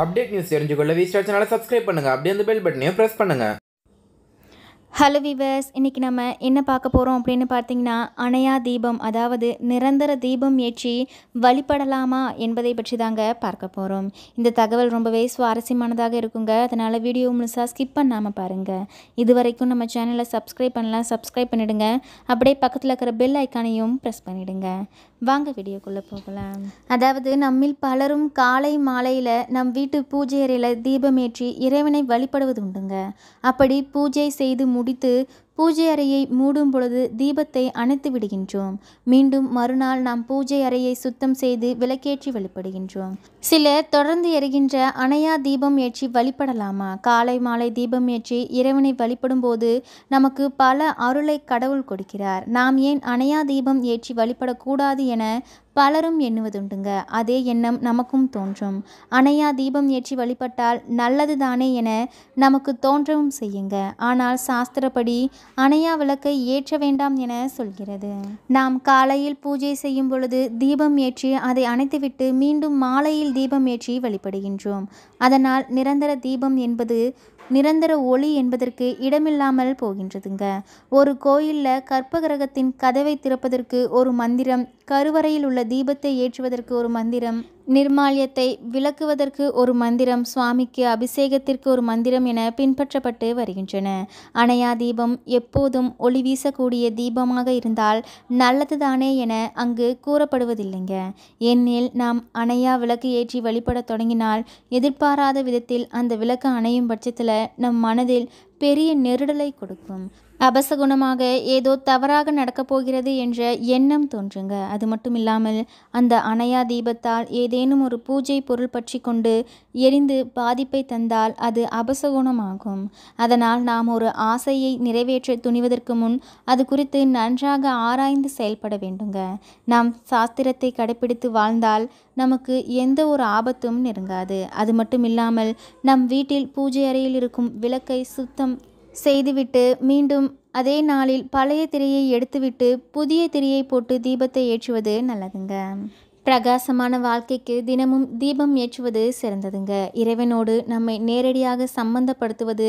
update news தெரிஞ்சுக்கொள்ள வி சேனலை சப்ஸ்கிரைப் பண்ணுங்கள் அப்படியே அந்த பெல் பட்டனையும் ப்ரெஸ் பண்ணுங்கள் ஹலோ விவர்ஸ் இன்னைக்கு நம்ம என்ன பார்க்க போகிறோம் அப்படின்னு பார்த்தீங்கன்னா அணையா தீபம் அதாவது நிரந்தர தீபம் ஏற்றி வழிபடலாமா என்பதை பற்றி தாங்க பார்க்க போகிறோம் இந்த தகவல் ரொம்பவே சுவாரஸ்யமானதாக இருக்குங்க அதனால் வீடியோ முழுசாக ஸ்கிப் பண்ணாமல் பாருங்கள் இது வரைக்கும் நம்ம சேனலை சப்ஸ்கிரைப் பண்ணலாம் சப்ஸ்கிரைப் பண்ணிவிடுங்க அப்படியே பக்கத்தில் இருக்கிற பெல் ஐக்கானையும் ப்ரெஸ் பண்ணிவிடுங்க வாங்க வீடியோக்குள்ளே போகலாம் அதாவது நம்மில் பலரும் காலை மாலையில் நம் வீட்டு பூஜை அறையில் தீபமேற்றி இறைவனை வழிபடுவது உண்டுங்க அப்படி பூஜை செய்து முடித்து பூஜை அறையை மூடும் பொழுது தீபத்தை அணைத்து விடுகின்றோம் மீண்டும் மறுநாள் நாம் பூஜை அறையை சுத்தம் செய்து விளக்கேற்றி வழிபடுகின்றோம் சிலர் தொடர்ந்து எறிகின்ற அணையா தீபம் ஏற்றி வழிபடலாமா காலை மாலை தீபம் ஏற்றி இறைவனை வழிபடும் போது நமக்கு பல அருளை கடவுள் கொடுக்கிறார் நாம் ஏன் அணையா தீபம் ஏற்றி வழிபடக்கூடாது என பலரும் எண்ணுவதுண்டுங்க அதே எண்ணம் நமக்கும் தோன்றும் அணையா தீபம் ஏற்றி வழிபட்டால் நல்லது தானே என நமக்கு தோன்றவும் செய்யுங்க ஆனால் சாஸ்திரப்படி அணையா விளக்கை ஏற்ற வேண்டாம் என சொல்கிறது நாம் காலையில் பூஜை செய்யும் பொழுது தீபம் ஏற்றி அதை அணைத்துவிட்டு மீண்டும் மாலையில் தீபம் ஏற்றி வழிபடுகின்றோம் அதனால் நிரந்தர தீபம் என்பது நிரந்தர ஒளி என்பதற்கு இடமில்லாமல் போகின்றதுங்க ஒரு கோயிலில் கற்ப கிரகத்தின் கதவை திறப்பதற்கு ஒரு மந்திரம் கருவறையில் உள்ள தீபத்தை ஏற்றுவதற்கு ஒரு மந்திரம் நிர்மால்யத்தை விளக்குவதற்கு ஒரு மந்திரம் சுவாமிக்கு அபிஷேகத்திற்கு ஒரு மந்திரம் என பின்பற்றப்பட்டு வருகின்றன அணையா தீபம் எப்போதும் ஒளி வீசக்கூடிய தீபமாக இருந்தால் நல்லது தானே என அங்கு கூறப்படுவதில்லைங்க ஏனெனில் நாம் அணையா விளக்கு ஏற்றி வழிபடத் தொடங்கினால் எதிர்பாராத விதத்தில் அந்த விளக்கு அணையும் பட்சத்தில் நம் மனதில் பெரிய நெருடலை கொடுக்கும் அபசகுணமாக ஏதோ தவறாக நடக்கப் போகிறது என்ற எண்ணம் தோன்றுங்க அது மட்டும் இல்லாமல் அந்த அணையா தீபத்தால் ஏதேனும் ஒரு பூஜை பொருள் பற்றி கொண்டு எரிந்து பாதிப்பை தந்தால் அது அபசகுணமாகும் அதனால் நாம் ஒரு ஆசையை நிறைவேற்ற துணிவதற்கு முன் அது குறித்து நன்றாக ஆராய்ந்து செயல்பட வேண்டுங்க நாம் சாஸ்திரத்தை கடைபிடித்து வாழ்ந்தால் நமக்கு எந்த ஒரு ஆபத்தும் நெருங்காது அது மட்டும் இல்லாமல் நம் வீட்டில் பூஜை அறையில் இருக்கும் விளக்கை சுத்தம் செய்துவிட்டு மீண்டும் அதே நாளில் பழைய திரையை எடுத்துவிட்டு புதிய திரையை போட்டு தீபத்தை ஏற்றுவது நல்லதுங்க பிரகாசமான வாழ்க்கைக்கு தினமும் தீபம் ஏற்றுவது சிறந்ததுங்க இறைவனோடு நம்மை நேரடியாக சம்பந்தப்படுத்துவது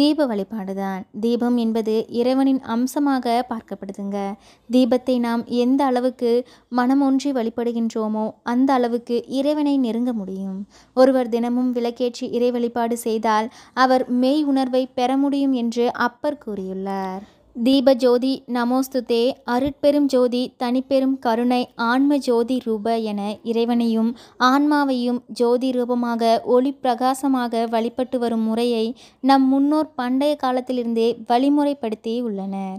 தீப வழிபாடுதான் தீபம் என்பது இறைவனின் அம்சமாக பார்க்கப்படுதுங்க தீபத்தை நாம் எந்த அளவுக்கு மனம் ஒன்றி வழிபடுகின்றோமோ அந்த அளவுக்கு இறைவனை நெருங்க முடியும் ஒருவர் தினமும் விளக்கேற்றி இறை வழிபாடு செய்தால் அவர் மெய் உணர்வை பெற முடியும் என்று அப்பர் கூறியுள்ளார் தீப ஜோதி நமோஸ்துதே அருட்பெரும் ஜோதி தனிப்பெரும் கருணை ஆன்ம ஜோதி ரூப என இறைவனையும் ஆன்மாவையும் ஜோதி ரூபமாக ஒளி பிரகாசமாக வழிபட்டு வரும் முறையை நம் முன்னோர் பண்டைய காலத்திலிருந்தே வழிமுறைப்படுத்தி உள்ளனர்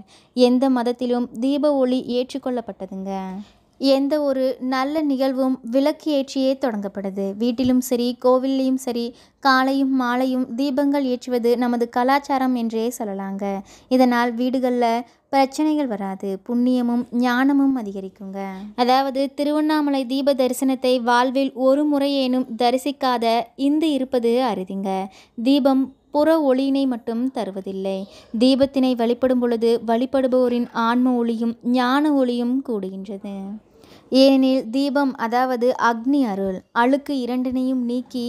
எந்த மதத்திலும் தீப ஒளி ஏற்றுக்கொள்ளப்பட்டதுங்க எந்த ஒரு நல்ல நிகழ்வும் விளக்கு ஏற்றியே தொடங்கப்படுது வீட்டிலும் சரி கோவில்லையும் சரி காலையும் மாலையும் தீபங்கள் ஏற்றுவது நமது கலாச்சாரம் என்றே சொல்லலாங்க இதனால் வீடுகளில் பிரச்சனைகள் வராது புண்ணியமும் ஞானமும் அதிகரிக்குங்க அதாவது திருவண்ணாமலை தீப தரிசனத்தை வாழ்வில் ஒரு முறையேனும் தரிசிக்காத இந்து இருப்பது அரிதிங்க தீபம் புற ஒளியினை மட்டும் தருவதில்லை தீபத்தினை வழிபடும் பொழுது வழிபடுபவரின் ஆன்ம ஒளியும் ஞான ஒளியும் கூடுகின்றது ஏனெனில் தீபம் அதாவது அக்னி அருள் அழுக்கு இரண்டினையும் நீக்கி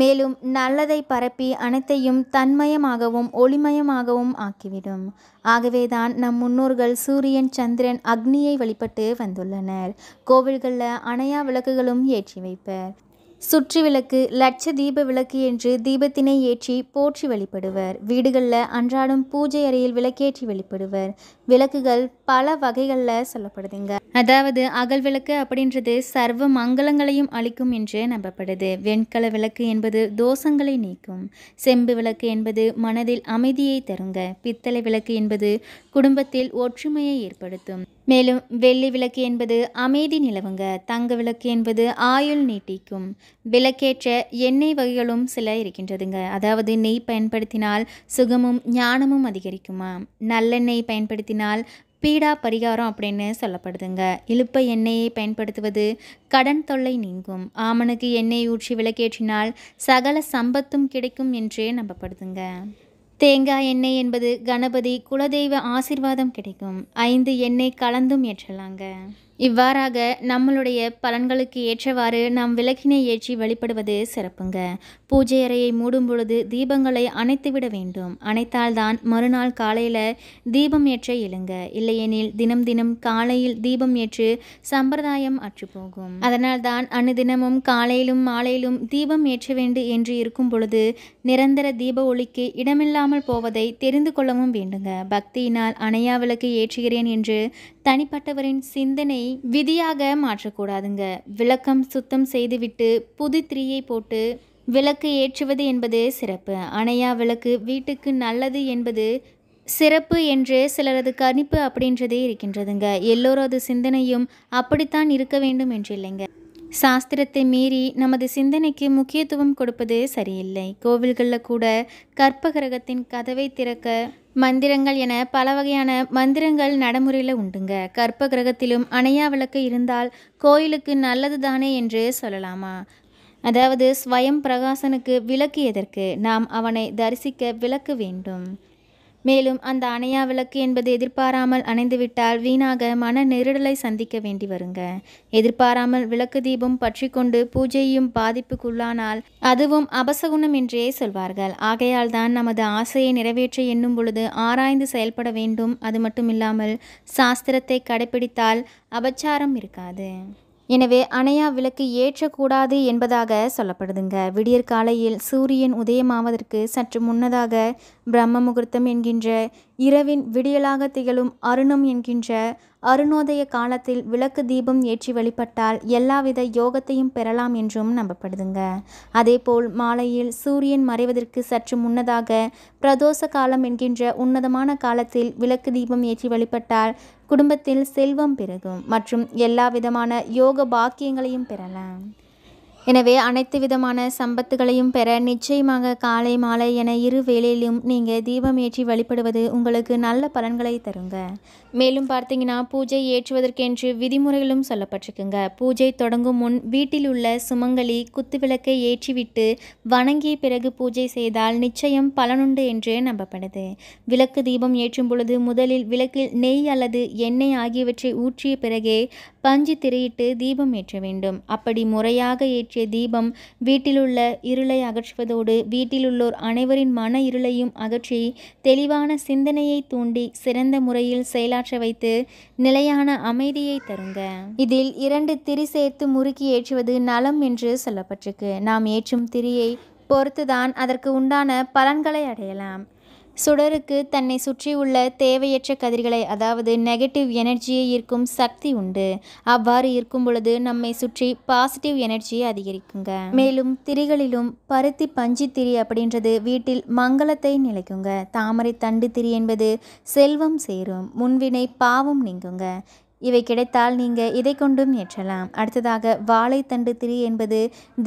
மேலும் நல்லதை பரப்பி அனைத்தையும் தன்மயமாகவும் ஒளிமயமாகவும் ஆக்கிவிடும் ஆகவேதான் நம் முன்னோர்கள் சூரியன் சந்திரன் அக்னியை வழிபட்டு வந்துள்ளனர் கோவில்களில் அணையா விளக்குகளும் ஏற்றி வைப்பர் சுற்றி விளக்கு லட்ச தீப விளக்கு என்று தீபத்தினை ஏற்றி போற்றி வழிபடுவர் வீடுகளில் அன்றாடம் பூஜை அறையில் விளக்கேற்றி வழிபடுவர் விளக்குகள் பல வகைகளில் சொல்லப்படுதுங்க அதாவது அகல் விளக்கு அப்படின்றது சர்வ மங்களங்களையும் அளிக்கும் என்று நம்பப்படுது வெண்கல விளக்கு என்பது தோஷங்களை நீக்கும் செம்பு விளக்கு என்பது மனதில் அமைதியை தருங்க பித்தளை விளக்கு என்பது குடும்பத்தில் ஒற்றுமையை ஏற்படுத்தும் மேலும் வெள்ளி விளக்கு என்பது அமைதி நிலவுங்க தங்க விளக்கு என்பது ஆயுள் நீட்டிக்கும் விலக்கேற்ற எண்ணெய் வகைகளும் சில இருக்கின்றதுங்க அதாவது நெய் பயன்படுத்தினால் சுகமும் ஞானமும் அதிகரிக்குமா நல்லெண்ணெய் பயன்படுத்தினால் பீடா பரிகாரம் அப்படின்னு சொல்லப்படுதுங்க இழுப்ப எண்ணெயை பயன்படுத்துவது கடன் தொல்லை நீங்கும் ஆமனுக்கு எண்ணெய் ஊற்றி விளக்கேற்றினால் சகல சம்பத்தும் கிடைக்கும் என்றே நம்பப்படுதுங்க தேங்காய் எண்ணெய் என்பது கணபதி குலதெய்வ ஆசிர்வாதம் கிடைக்கும் ஐந்து எண்ணெய் கலந்தும் ஏற்றலாங்க இவ்வாறாக நம்மளுடைய பலன்களுக்கு ஏற்றவாறு நாம் விளக்கினை ஏற்றி வழிபடுவது சிறப்புங்க பூஜை அறையை மூடும் பொழுது தீபங்களை அணைத்து விட வேண்டும் அணைத்தால்தான் மறுநாள் காலையில் தீபம் ஏற்ற இயலுங்க இல்லையெனில் தினம் தினம் காலையில் தீபம் ஏற்று சம்பிரதாயம் அற்று போகும் அதனால் தான் அனுதினமும் காலையிலும் மாலையிலும் தீபம் ஏற்ற வேண்டும் என்று இருக்கும் பொழுது நிரந்தர தீப ஒளிக்கு இடமில்லாமல் போவதை தெரிந்து கொள்ளவும் வேண்டுங்க பக்தியினால் அணையா விளக்கு ஏற்றுகிறேன் என்று தனிப்பட்டவரின் சிந்தனை விதியாக மாற்றக்கூடாதுங்க விளக்கம் சுத்தம் செய்துவிட்டு புது திரியை போட்டு விளக்கு ஏற்றுவது என்பது சிறப்பு அணையா விளக்கு வீட்டுக்கு நல்லது என்பது சிறப்பு என்று சிலரது கணிப்பு அப்படின்றதே இருக்கின்றதுங்க எல்லோரது சிந்தனையும் அப்படித்தான் இருக்க வேண்டும் என்று இல்லைங்க சாஸ்திரத்தை மீறி நமது சிந்தனைக்கு முக்கியத்துவம் கொடுப்பது சரியில்லை கோவில்களில் கூட கற்பகிரகத்தின் கதவை திறக்க மந்திரங்கள் என பல வகையான மந்திரங்கள் நடைமுறையில் உண்டுங்க கற்ப கிரகத்திலும் அணையா விளக்கு இருந்தால் கோயிலுக்கு நல்லது தானே என்று சொல்லலாமா அதாவது ஸ்வயம் பிரகாசனுக்கு விளக்கு எதற்கு நாம் அவனை தரிசிக்க விளக்கு வேண்டும் மேலும் அந்த அணையா விளக்கு என்பது எதிர்பாராமல் அணைந்துவிட்டால் வீணாக மன நெருடலை சந்திக்க வேண்டி வருங்க எதிர்பாராமல் விளக்கு தீபம் பற்றி கொண்டு பூஜையும் பாதிப்புக்குள்ளானால் அதுவும் அபசகுணம் என்றே சொல்வார்கள் ஆகையால் தான் நமது ஆசையை நிறைவேற்ற எண்ணும் பொழுது ஆராய்ந்து செயல்பட வேண்டும் அது மட்டும் இல்லாமல் சாஸ்திரத்தை கடைபிடித்தால் அபச்சாரம் இருக்காது எனவே அணையா விளக்கு ஏற்றக்கூடாது என்பதாக சொல்லப்படுதுங்க விடியற் காலையில் சூரியன் உதயமாவதற்கு சற்று முன்னதாக பிரம்ம முகூர்த்தம் என்கின்ற இரவின் விடியலாக திகழும் அருணம் என்கின்ற அருணோதய காலத்தில் விளக்கு தீபம் ஏற்றி வழிபட்டால் எல்லாவித யோகத்தையும் பெறலாம் என்றும் நம்பப்படுதுங்க அதேபோல் மாலையில் சூரியன் மறைவதற்கு சற்று முன்னதாக பிரதோஷ காலம் என்கின்ற உன்னதமான காலத்தில் விளக்கு தீபம் ஏற்றி வழிபட்டால் குடும்பத்தில் செல்வம் பெருகும் மற்றும் எல்லா விதமான யோக பாக்கியங்களையும் பெறலாம் எனவே அனைத்து விதமான சம்பத்துகளையும் பெற நிச்சயமாக காலை மாலை என இரு வேளையிலும் நீங்கள் தீபம் ஏற்றி வழிபடுவது உங்களுக்கு நல்ல பலன்களை தருங்க மேலும் பார்த்தீங்கன்னா பூஜை ஏற்றுவதற்கென்று விதிமுறைகளும் சொல்லப்பட்டிருக்குங்க பூஜை தொடங்கும் முன் வீட்டில் உள்ள சுமங்கலி குத்துவிளக்கை ஏற்றிவிட்டு வணங்கி பிறகு பூஜை செய்தால் நிச்சயம் பலனுண்டு என்று நம்பப்படுது விளக்கு தீபம் ஏற்றும் பொழுது முதலில் விளக்கில் நெய் அல்லது எண்ணெய் ஆகியவற்றை ஊற்றிய பிறகே பஞ்சு திரையிட்டு தீபம் ஏற்ற வேண்டும் அப்படி முறையாக ஏற்றி ஏற்றிய தீபம் வீட்டிலுள்ள இருளை அகற்றுவதோடு வீட்டிலுள்ளோர் அனைவரின் மன இருளையும் அகற்றி தெளிவான சிந்தனையை தூண்டி சிறந்த முறையில் செயலாற்ற வைத்து நிலையான அமைதியை தருங்க இதில் இரண்டு திரி சேர்த்து முறுக்கி ஏற்றுவது நலம் என்று சொல்லப்பட்டிருக்கு நாம் ஏற்றும் திரியை பொறுத்துதான் அதற்கு உண்டான பலன்களை அடையலாம் சுடருக்கு தன்னை சுற்றியுள்ள தேவையற்ற கதிர்களை அதாவது நெகட்டிவ் எனர்ஜியை ஈர்க்கும் சக்தி உண்டு அவ்வாறு இருக்கும் பொழுது நம்மை சுற்றி பாசிட்டிவ் எனர்ஜியை அதிகரிக்குங்க மேலும் திரிகளிலும் பருத்தி பஞ்சி திரி அப்படின்றது வீட்டில் மங்களத்தை நிலைக்குங்க தாமரை தண்டு திரி என்பது செல்வம் சேரும் முன்வினை பாவம் நீங்குங்க இவை கிடைத்தால் நீங்கள் இதை கொண்டும் ஏற்றலாம் அடுத்ததாக வாழைத்தண்டு திரி என்பது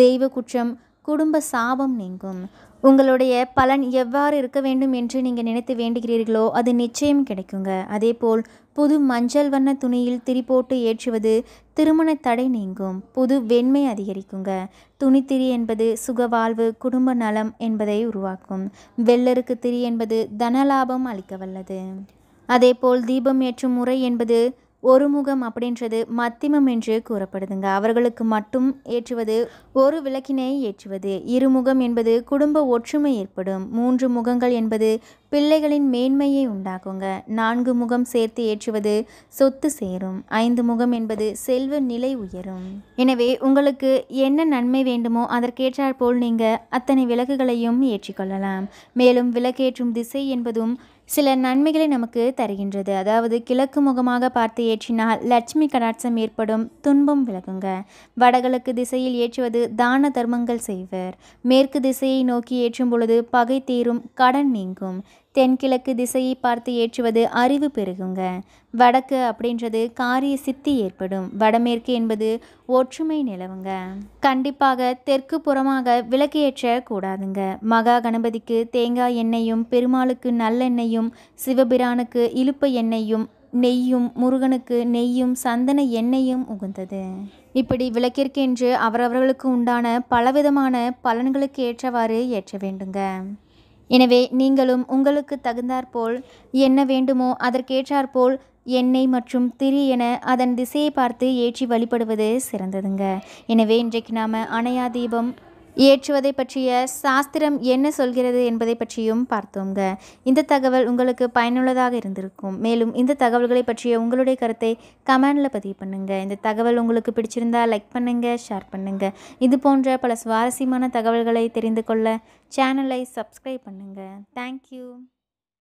தெய்வ குற்றம் குடும்ப சாபம் நீங்கும் உங்களுடைய பலன் எவ்வாறு இருக்க வேண்டும் என்று நீங்கள் நினைத்து வேண்டுகிறீர்களோ அது நிச்சயம் கிடைக்குங்க அதேபோல் புது மஞ்சள் வண்ண துணியில் திரிபோட்டு ஏற்றுவது திருமண தடை நீங்கும் புது வெண்மை அதிகரிக்குங்க துணித்திரி என்பது சுகவாழ்வு குடும்ப நலம் என்பதை உருவாக்கும் வெள்ளருக்கு திரி என்பது தனலாபம் அளிக்க வல்லது அதேபோல் தீபம் ஏற்றும் முறை என்பது ஒருமுகம் அப்படின்றது மத்திமம் என்று கூறப்படுதுங்க அவர்களுக்கு மட்டும் ஏற்றுவது ஒரு விளக்கினை ஏற்றுவது இருமுகம் என்பது குடும்ப ஒற்றுமை ஏற்படும் மூன்று முகங்கள் என்பது பிள்ளைகளின் மேன்மையை உண்டாக்குங்க நான்கு முகம் சேர்த்து ஏற்றுவது சொத்து சேரும் ஐந்து முகம் என்பது செல்வ நிலை உயரும் எனவே உங்களுக்கு என்ன நன்மை வேண்டுமோ அதற்கேற்றாற்போல் நீங்கள் அத்தனை விளக்குகளையும் ஏற்றிக்கொள்ளலாம் மேலும் விளக்கேற்றும் திசை என்பதும் சில நன்மைகளை நமக்கு தருகின்றது அதாவது கிழக்கு முகமாக பார்த்து ஏற்றினால் லட்சுமி கடாட்சம் ஏற்படும் துன்பம் விலகுங்க வடகிழக்கு திசையில் ஏற்றுவது தான தர்மங்கள் செய்வர் மேற்கு திசையை நோக்கி ஏற்றும் பொழுது பகை தீரும் கடன் நீங்கும் தென்கிழக்கு திசையை பார்த்து ஏற்றுவது அறிவு பெருகுங்க வடக்கு அப்படின்றது காரிய சித்தி ஏற்படும் வடமேற்கு என்பது ஒற்றுமை நிலவுங்க கண்டிப்பாக தெற்கு புறமாக விளக்கு ஏற்ற கூடாதுங்க மகா கணபதிக்கு தேங்காய் எண்ணெயும் பெருமாளுக்கு நல்லெண்ணெயும் சிவபிரானுக்கு இழுப்பு எண்ணெயும் நெய்யும் முருகனுக்கு நெய்யும் சந்தன எண்ணெயும் உகுந்தது இப்படி விளக்கிற்கென்று அவரவர்களுக்கு உண்டான பலவிதமான பலன்களுக்கு ஏற்றவாறு ஏற்ற வேண்டுங்க எனவே நீங்களும் உங்களுக்கு தகுந்தாற்போல் என்ன வேண்டுமோ அதற்கேற்றாற்போல் எண்ணெய் மற்றும் திரி என அதன் திசையை பார்த்து ஏற்றி வழிபடுவது சிறந்ததுங்க எனவே இன்றைக்கு நாம் அணையா தீபம் ஏற்றுவதை பற்றிய சாஸ்திரம் என்ன சொல்கிறது என்பதை பற்றியும் பார்த்தோங்க இந்த தகவல் உங்களுக்கு பயனுள்ளதாக இருந்திருக்கும் மேலும் இந்த தகவல்களை பற்றிய உங்களுடைய கருத்தை கமெண்டில் பதிவு பண்ணுங்கள் இந்த தகவல் உங்களுக்கு பிடிச்சிருந்தா லைக் பண்ணுங்கள் ஷேர் பண்ணுங்கள் இது போன்ற பல சுவாரஸ்யமான தகவல்களை தெரிந்து கொள்ள சேனலை சப்ஸ்கிரைப் பண்ணுங்கள் தேங்க்யூ